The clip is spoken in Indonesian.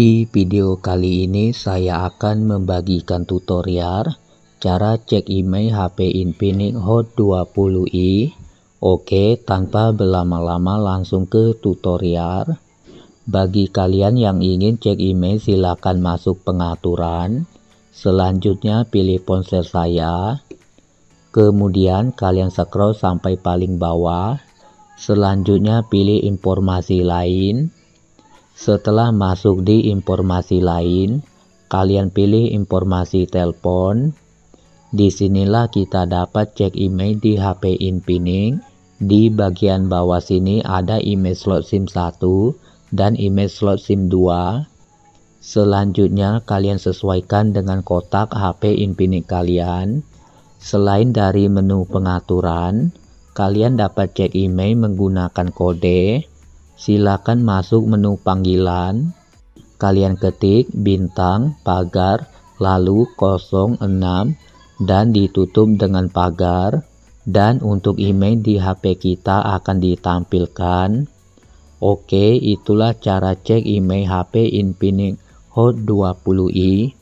Di video kali ini saya akan membagikan tutorial cara cek email HP Infinix Hot 20i. Oke, tanpa berlama-lama langsung ke tutorial. Bagi kalian yang ingin cek email silakan masuk pengaturan. Selanjutnya pilih ponsel saya. Kemudian kalian scroll sampai paling bawah. Selanjutnya pilih informasi lain. Setelah masuk di informasi lain, kalian pilih informasi telepon. Disinilah kita dapat cek email di HP Infinix. Di bagian bawah sini ada email slot SIM 1 dan email slot SIM 2. Selanjutnya kalian sesuaikan dengan kotak HP Infinix kalian. Selain dari menu pengaturan, kalian dapat cek email menggunakan kode silakan masuk menu panggilan. Kalian ketik bintang pagar lalu 06 dan ditutup dengan pagar dan untuk email di HP kita akan ditampilkan. Oke, itulah cara cek email HP Infinix Hot 20i.